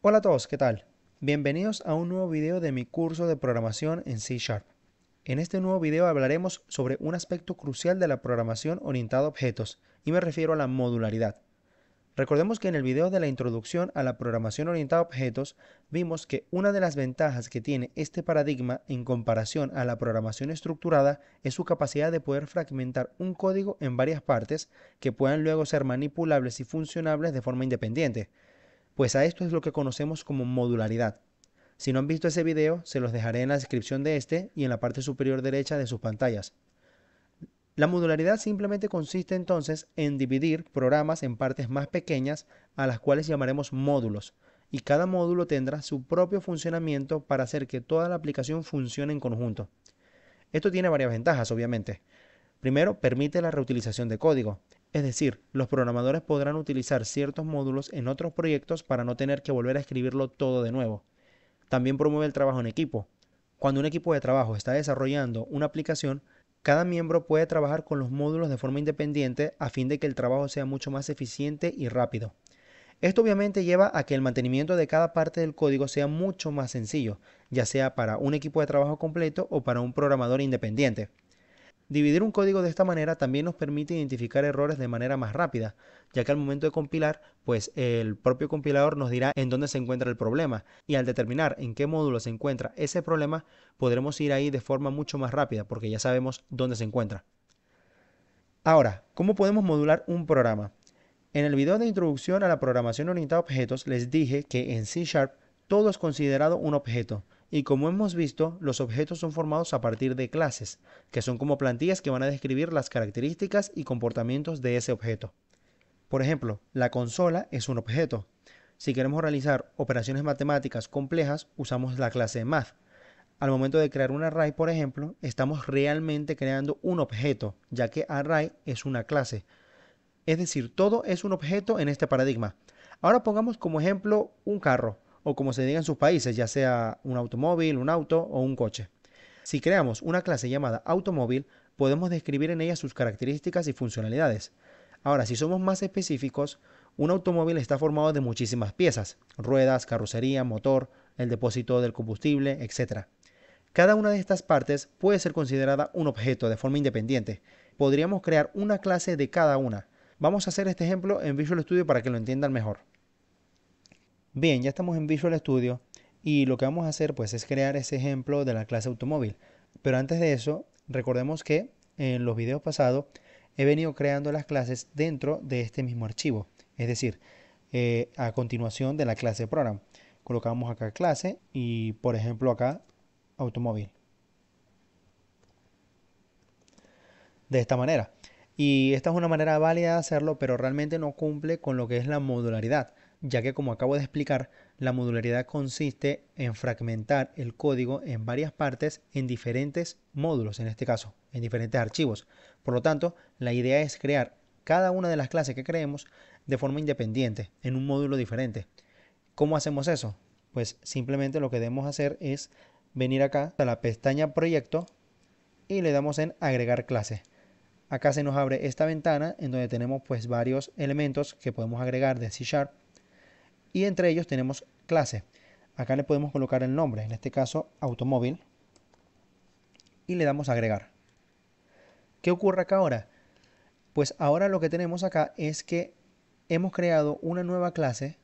Hola a todos, ¿qué tal? Bienvenidos a un nuevo video de mi curso de programación en C Sharp. En este nuevo video hablaremos sobre un aspecto crucial de la programación orientada a objetos, y me refiero a la modularidad. Recordemos que en el video de la introducción a la programación orientada a objetos vimos que una de las ventajas que tiene este paradigma en comparación a la programación estructurada es su capacidad de poder fragmentar un código en varias partes que puedan luego ser manipulables y funcionables de forma independiente, pues a esto es lo que conocemos como modularidad. Si no han visto ese video, se los dejaré en la descripción de este y en la parte superior derecha de sus pantallas. La modularidad simplemente consiste entonces en dividir programas en partes más pequeñas a las cuales llamaremos módulos, y cada módulo tendrá su propio funcionamiento para hacer que toda la aplicación funcione en conjunto. Esto tiene varias ventajas, obviamente. Primero, permite la reutilización de código. Es decir, los programadores podrán utilizar ciertos módulos en otros proyectos para no tener que volver a escribirlo todo de nuevo. También promueve el trabajo en equipo. Cuando un equipo de trabajo está desarrollando una aplicación, cada miembro puede trabajar con los módulos de forma independiente a fin de que el trabajo sea mucho más eficiente y rápido. Esto obviamente lleva a que el mantenimiento de cada parte del código sea mucho más sencillo, ya sea para un equipo de trabajo completo o para un programador independiente. Dividir un código de esta manera también nos permite identificar errores de manera más rápida, ya que al momento de compilar, pues el propio compilador nos dirá en dónde se encuentra el problema y al determinar en qué módulo se encuentra ese problema, podremos ir ahí de forma mucho más rápida porque ya sabemos dónde se encuentra. Ahora, ¿cómo podemos modular un programa? En el video de introducción a la programación orientada a objetos les dije que en C Sharp todo es considerado un objeto y como hemos visto, los objetos son formados a partir de clases, que son como plantillas que van a describir las características y comportamientos de ese objeto. Por ejemplo, la consola es un objeto. Si queremos realizar operaciones matemáticas complejas, usamos la clase Math. Al momento de crear un array, por ejemplo, estamos realmente creando un objeto, ya que array es una clase. Es decir, todo es un objeto en este paradigma. Ahora pongamos como ejemplo un carro o como se diga en sus países, ya sea un automóvil, un auto o un coche. Si creamos una clase llamada automóvil, podemos describir en ella sus características y funcionalidades. Ahora, si somos más específicos, un automóvil está formado de muchísimas piezas, ruedas, carrocería, motor, el depósito del combustible, etc. Cada una de estas partes puede ser considerada un objeto de forma independiente. Podríamos crear una clase de cada una. Vamos a hacer este ejemplo en Visual Studio para que lo entiendan mejor. Bien, ya estamos en Visual Studio y lo que vamos a hacer pues es crear ese ejemplo de la clase automóvil. Pero antes de eso, recordemos que en los videos pasados he venido creando las clases dentro de este mismo archivo. Es decir, eh, a continuación de la clase program. Colocamos acá clase y por ejemplo acá automóvil. De esta manera. Y esta es una manera válida de hacerlo, pero realmente no cumple con lo que es la modularidad ya que como acabo de explicar, la modularidad consiste en fragmentar el código en varias partes en diferentes módulos, en este caso, en diferentes archivos. Por lo tanto, la idea es crear cada una de las clases que creemos de forma independiente, en un módulo diferente. ¿Cómo hacemos eso? Pues simplemente lo que debemos hacer es venir acá a la pestaña proyecto y le damos en agregar clase. Acá se nos abre esta ventana en donde tenemos pues varios elementos que podemos agregar de C Sharp y entre ellos tenemos clase. Acá le podemos colocar el nombre, en este caso automóvil, y le damos agregar. ¿Qué ocurre acá ahora? Pues ahora lo que tenemos acá es que hemos creado una nueva clase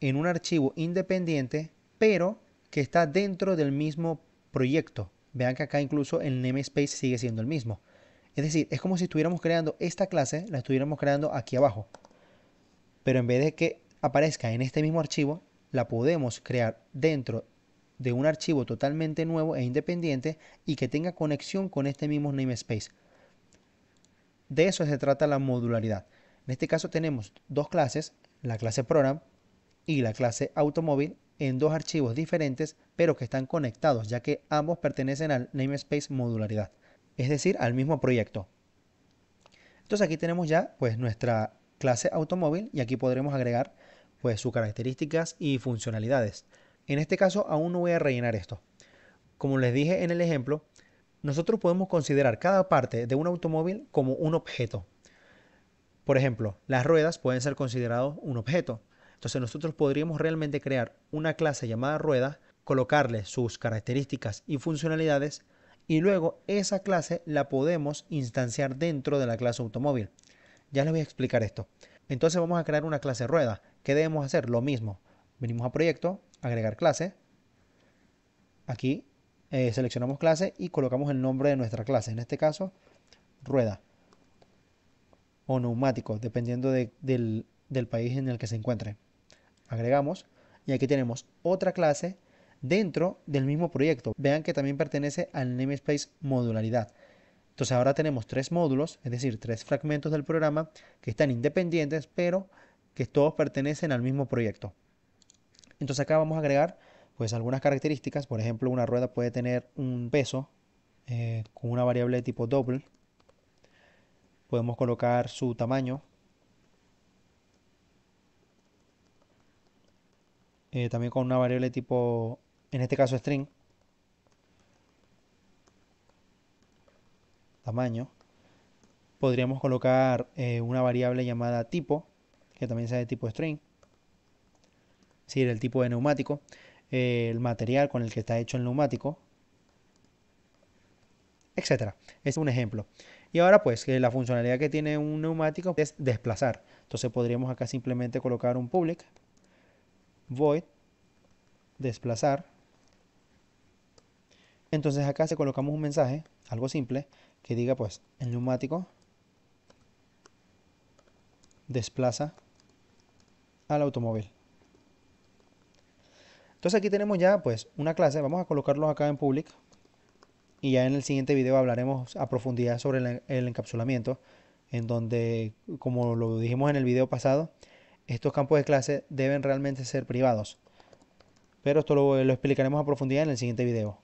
en un archivo independiente, pero que está dentro del mismo proyecto. Vean que acá incluso el namespace sigue siendo el mismo. Es decir, es como si estuviéramos creando esta clase, la estuviéramos creando aquí abajo. Pero en vez de que aparezca en este mismo archivo, la podemos crear dentro de un archivo totalmente nuevo e independiente y que tenga conexión con este mismo namespace. De eso se trata la modularidad. En este caso tenemos dos clases, la clase program y la clase automóvil en dos archivos diferentes pero que están conectados ya que ambos pertenecen al namespace modularidad, es decir, al mismo proyecto. Entonces aquí tenemos ya pues nuestra clase automóvil y aquí podremos agregar pues, sus características y funcionalidades. En este caso aún no voy a rellenar esto. Como les dije en el ejemplo, nosotros podemos considerar cada parte de un automóvil como un objeto. Por ejemplo, las ruedas pueden ser consideradas un objeto. Entonces nosotros podríamos realmente crear una clase llamada rueda, colocarle sus características y funcionalidades y luego esa clase la podemos instanciar dentro de la clase automóvil. Ya les voy a explicar esto. Entonces vamos a crear una clase rueda ¿Qué debemos hacer? Lo mismo. Venimos a proyecto, agregar clase. Aquí eh, seleccionamos clase y colocamos el nombre de nuestra clase. En este caso, rueda o neumático, dependiendo del, del país en el que se encuentre. Agregamos y aquí tenemos otra clase dentro del mismo proyecto. Vean que también pertenece al namespace modularidad. Entonces ahora tenemos tres módulos, es decir, tres fragmentos del programa que están independientes, pero que todos pertenecen al mismo proyecto. Entonces acá vamos a agregar pues algunas características, por ejemplo una rueda puede tener un peso eh, con una variable de tipo double, podemos colocar su tamaño, eh, también con una variable de tipo, en este caso string, tamaño, podríamos colocar eh, una variable llamada tipo, que también sea de tipo string, es el tipo de neumático, eh, el material con el que está hecho el neumático, etcétera. es un ejemplo. Y ahora pues que la funcionalidad que tiene un neumático es desplazar. Entonces podríamos acá simplemente colocar un public void desplazar. Entonces acá se colocamos un mensaje, algo simple, que diga pues el neumático desplaza al automóvil. Entonces aquí tenemos ya pues una clase, vamos a colocarlos acá en public y ya en el siguiente video hablaremos a profundidad sobre el, encapsulamiento en donde como lo dijimos en el video pasado estos campos de clase deben realmente ser privados pero esto lo explicaremos a profundidad en el siguiente video.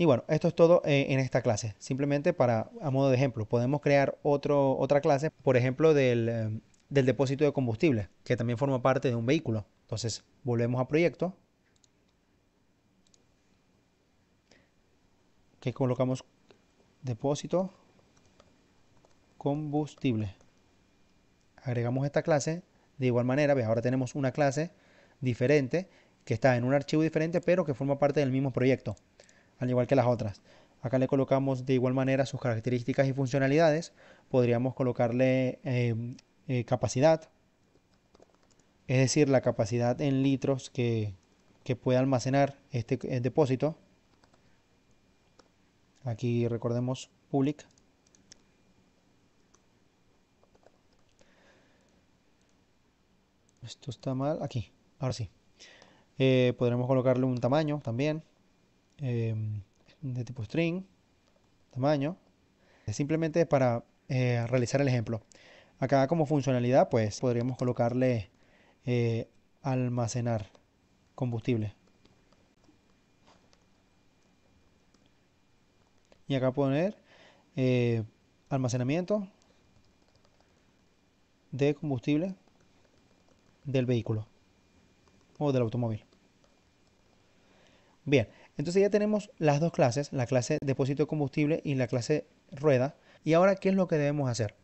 Y bueno, esto es todo eh, en esta clase. Simplemente para, a modo de ejemplo, podemos crear otra clase, por ejemplo, eh, del, depósito de combustible, que también forma parte de un vehículo. Entonces, volvemos a proyecto. Que colocamos depósito combustible. Agregamos esta clase. De igual manera, ahora tenemos una clase diferente que está en un archivo diferente, pero que forma parte del mismo proyecto al igual que las otras. Acá le colocamos de igual manera sus características y funcionalidades. Podríamos colocarle eh, eh, capacidad, es decir, la capacidad en litros que, que puede almacenar este eh, depósito. Aquí recordemos public. Esto está mal. Aquí, ahora sí. Podríamos podremos colocarle un tamaño también. Em, de tipo string, tamaño, eh, simplemente para eh, realizar el ejemplo. Acá como funcionalidad, pues podríamos colocarle eh, almacenar combustible. Y acá poner almacenamiento de combustible del vehículo o del automóvil. Bien, entonces ya tenemos las dos clases, la clase depósito combustible y la clase rueda. Y ahora, ¿qué es lo que debemos hacer?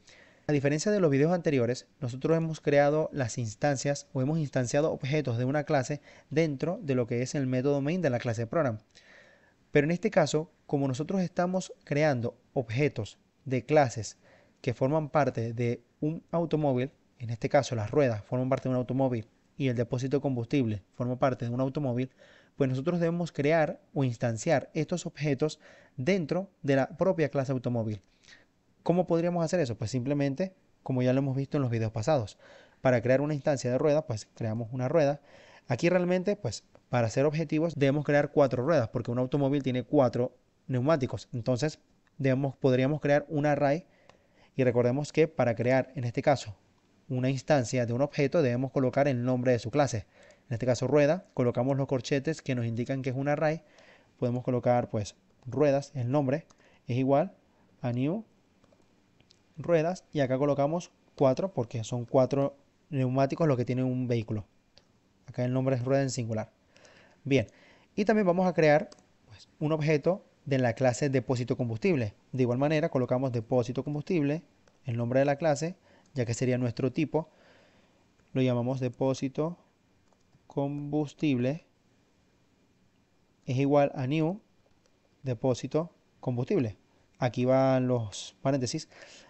A diferencia de los videos anteriores, nosotros hemos creado las instancias o hemos instanciado objetos de una clase dentro de lo que es el método main de la clase program. Pero en este caso, como nosotros estamos creando objetos de clases que forman parte de un automóvil, en este caso las ruedas forman parte de un automóvil y el depósito combustible forma parte de un automóvil, pues nosotros debemos crear o instanciar estos objetos dentro de la propia clase automóvil. ¿Cómo podríamos hacer eso? Pues simplemente, como ya lo hemos visto en los videos pasados, para crear una instancia de rueda, pues creamos una rueda. Aquí realmente, pues para hacer objetivos, debemos crear cuatro ruedas, porque un automóvil tiene cuatro neumáticos. Entonces, debemos, podríamos crear un array y recordemos que para crear, en este caso, una instancia de un objeto, debemos colocar el nombre de su clase en este caso rueda, colocamos los corchetes que nos indican que es un array, podemos colocar pues ruedas, el nombre es igual a new ruedas y acá colocamos cuatro porque son cuatro neumáticos los que tiene un vehículo. Acá el nombre es rueda en singular. Bien, y también vamos a crear pues, un objeto de la clase depósito combustible. De igual manera colocamos depósito combustible, el nombre de la clase, ya que sería nuestro tipo, lo llamamos depósito combustible es igual a new depósito combustible. Aquí van los paréntesis.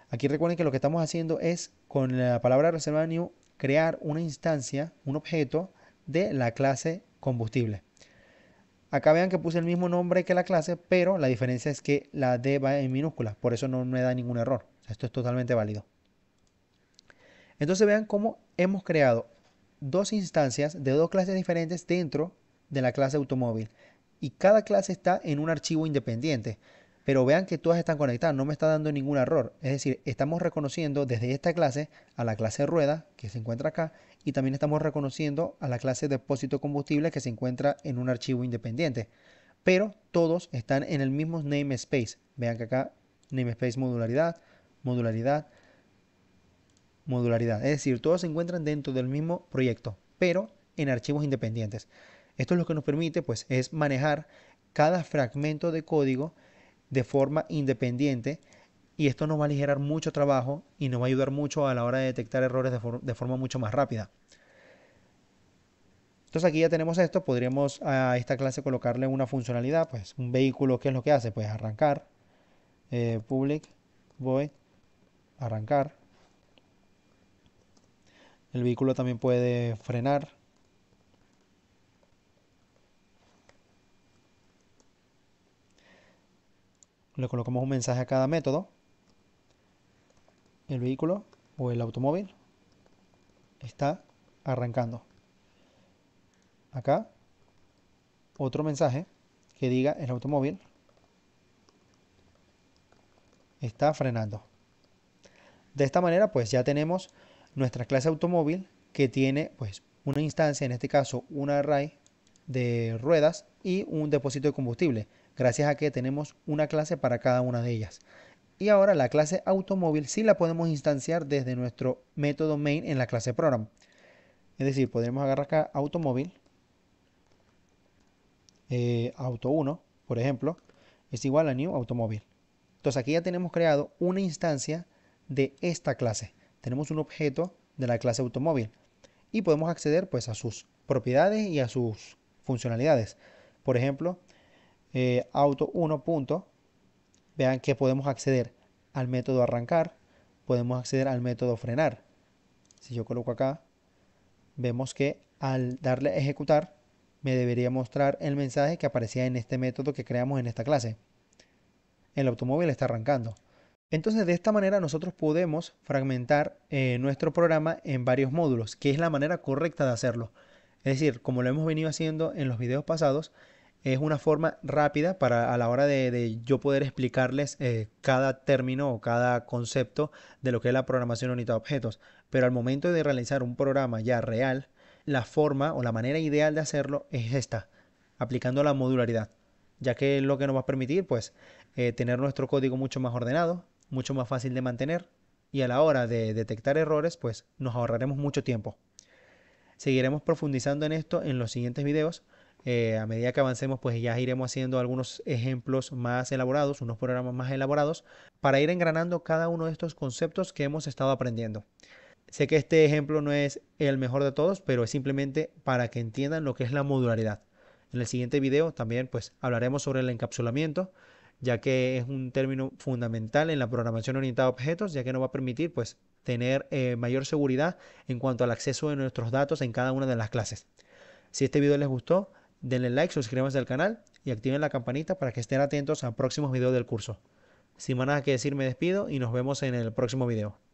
Aquí recuerden que lo que estamos haciendo es con la palabra reserva new crear una instancia, un objeto de la clase combustible. Acá vean que puse el mismo nombre que la clase, pero la diferencia es que la D va en minúscula por eso no me da ningún error. Esto es totalmente válido. Entonces vean cómo hemos creado dos instancias de dos clases diferentes dentro de la clase automóvil. Y cada clase está en un archivo independiente. Pero vean que todas están conectadas, no me está dando ningún error. Es decir, estamos reconociendo desde esta clase a la clase rueda que se encuentra acá y también estamos reconociendo a la clase depósito combustible que se encuentra en un archivo independiente. Pero todos están en el mismo namespace. Vean que acá namespace modularidad, modularidad, modularidad. Es decir, todos se encuentran dentro del mismo proyecto, pero en archivos independientes. Esto es lo que nos permite, pues, es manejar cada fragmento de código de forma independiente y esto nos va a aligerar mucho trabajo y nos va a ayudar mucho a la hora de detectar errores de, forma mucho más rápida. Entonces aquí ya tenemos esto, podríamos a esta clase colocarle una funcionalidad, pues un vehículo, ¿qué es lo que hace? Pues arrancar, eh, public, void, arrancar, el vehículo también puede frenar. Le colocamos un mensaje a cada método. El vehículo o el automóvil está arrancando. Acá otro mensaje que diga el automóvil está frenando. De esta manera pues ya tenemos nuestra clase automóvil que tiene pues una instancia, en este caso un array de ruedas y un depósito de combustible, gracias a que tenemos una clase para cada una de ellas. Y ahora la clase automóvil sí la podemos instanciar desde nuestro método main en la clase program. Es decir, podemos agarrar acá automóvil, eh, auto 1, por ejemplo, es igual a new automóvil. Entonces aquí ya tenemos creado una instancia de esta clase tenemos un objeto de la clase automóvil y podemos acceder pues a sus propiedades y a sus funcionalidades. Por ejemplo, eh, auto 1. vean que podemos acceder al método arrancar, podemos acceder al método frenar. Si yo coloco acá, vemos que al darle a ejecutar, me debería mostrar el mensaje que aparecía en este método que creamos en esta clase. El automóvil está arrancando. Entonces de esta manera nosotros podemos fragmentar eh, nuestro programa en varios módulos, que es la manera correcta de hacerlo. Es decir, como lo hemos venido haciendo en los videos pasados, es una forma rápida para a la hora de, yo poder explicarles eh, cada término o cada concepto de lo que es la programación orientada de objetos. Pero al momento de realizar un programa ya real, la forma o la manera ideal de hacerlo es esta, aplicando la modularidad, ya que es lo que nos va a permitir pues eh, tener nuestro código mucho más ordenado, mucho más fácil de mantener y a la hora de detectar errores, pues nos ahorraremos mucho tiempo. Seguiremos profundizando en esto en los siguientes videos. Eh, a medida que avancemos, pues ya iremos haciendo algunos ejemplos más elaborados, unos programas más elaborados, para ir engranando cada uno de estos conceptos que hemos estado aprendiendo. Sé que este ejemplo no es el mejor de todos, pero es simplemente para que entiendan lo que es la modularidad. En el siguiente video también pues hablaremos sobre el encapsulamiento, ya que es un término fundamental en la programación orientada a objetos, ya que nos va a permitir pues, tener eh, mayor seguridad en cuanto al acceso de nuestros datos en cada una de las clases. Si este video les gustó, denle like, suscríbanse al canal y activen la campanita para que estén atentos a próximos videos del curso. Sin más nada que decir, me despido y nos vemos en el próximo video.